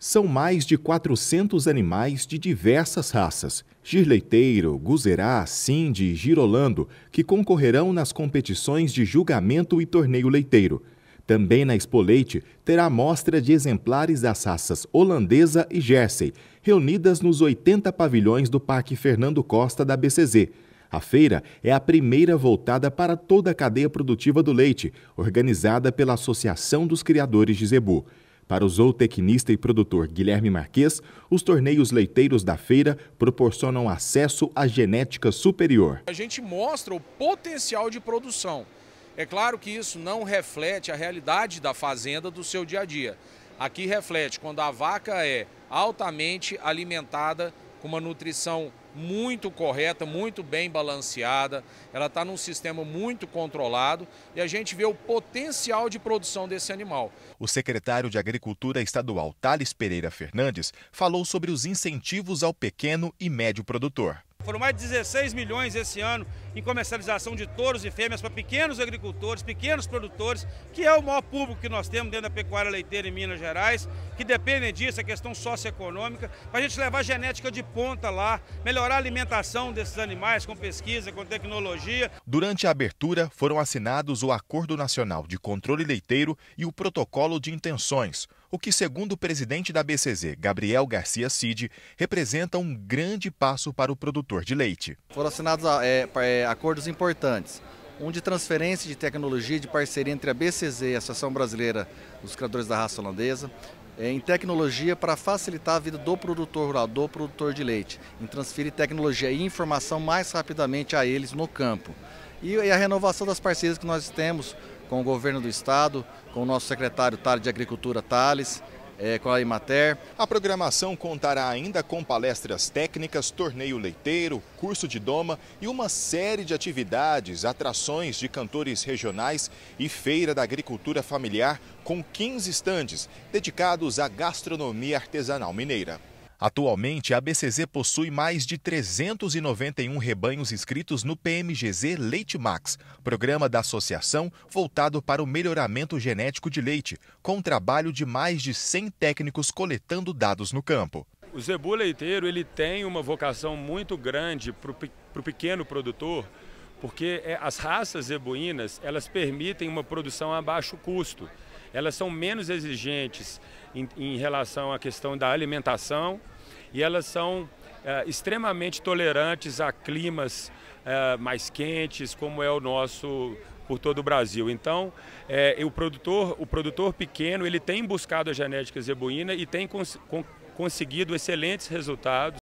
São mais de 400 animais de diversas raças, girleiteiro, guzerá, cindy e girolando, que concorrerão nas competições de julgamento e torneio leiteiro. Também na Expo Leite terá mostra de exemplares das raças holandesa e jersey, reunidas nos 80 pavilhões do Parque Fernando Costa da BCZ. A feira é a primeira voltada para toda a cadeia produtiva do leite, organizada pela Associação dos Criadores de Zebu. Para o zootecnista e produtor Guilherme Marques, os torneios leiteiros da feira proporcionam acesso à genética superior. A gente mostra o potencial de produção. É claro que isso não reflete a realidade da fazenda do seu dia a dia. Aqui reflete quando a vaca é altamente alimentada com uma nutrição muito correta, muito bem balanceada, ela está num sistema muito controlado e a gente vê o potencial de produção desse animal. O secretário de Agricultura Estadual, Thales Pereira Fernandes, falou sobre os incentivos ao pequeno e médio produtor. Foram mais de 16 milhões esse ano em comercialização de touros e fêmeas para pequenos agricultores, pequenos produtores, que é o maior público que nós temos dentro da pecuária leiteira em Minas Gerais, que dependem disso, a é questão socioeconômica, para a gente levar genética de ponta lá, melhorar a alimentação desses animais com pesquisa, com tecnologia. Durante a abertura, foram assinados o Acordo Nacional de Controle Leiteiro e o Protocolo de Intenções o que, segundo o presidente da BCZ, Gabriel Garcia Cid, representa um grande passo para o produtor de leite. Foram assinados ah, é, é, acordos importantes. Um de transferência de tecnologia de parceria entre a BCZ e a Associação Brasileira dos Criadores da Raça Holandesa, é, em tecnologia para facilitar a vida do produtor rural, do produtor de leite, em transferir tecnologia e informação mais rapidamente a eles no campo. E a renovação das parcerias que nós temos com o governo do estado, com o nosso secretário de Agricultura Tales, é, eh, com a Imater. A programação contará ainda com palestras técnicas, torneio leiteiro, curso de doma e uma série de atividades, atrações de cantores regionais e feira da agricultura familiar com 15 estandes dedicados à gastronomia artesanal mineira. Atualmente, a BCZ possui mais de 391 rebanhos inscritos no PMGZ Leite Max, programa da associação voltado para o melhoramento genético de leite, com trabalho de mais de 100 técnicos coletando dados no campo. O zebu leiteiro ele tem uma vocação muito grande para o pro pequeno produtor, porque eh, as raças zebuínas elas permitem uma produção a baixo custo elas são menos exigentes em, em relação à questão da alimentação e elas são é, extremamente tolerantes a climas é, mais quentes, como é o nosso por todo o Brasil. Então, é, o, produtor, o produtor pequeno ele tem buscado a genética zebuína e tem cons, conseguido excelentes resultados.